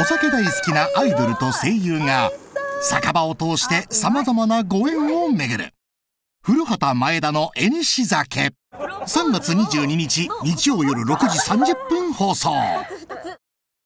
お酒大好きなアイドルと声優が酒場を通して様々なご縁を巡る古畑前田の「えにし酒」3月22日日曜夜6時30分放送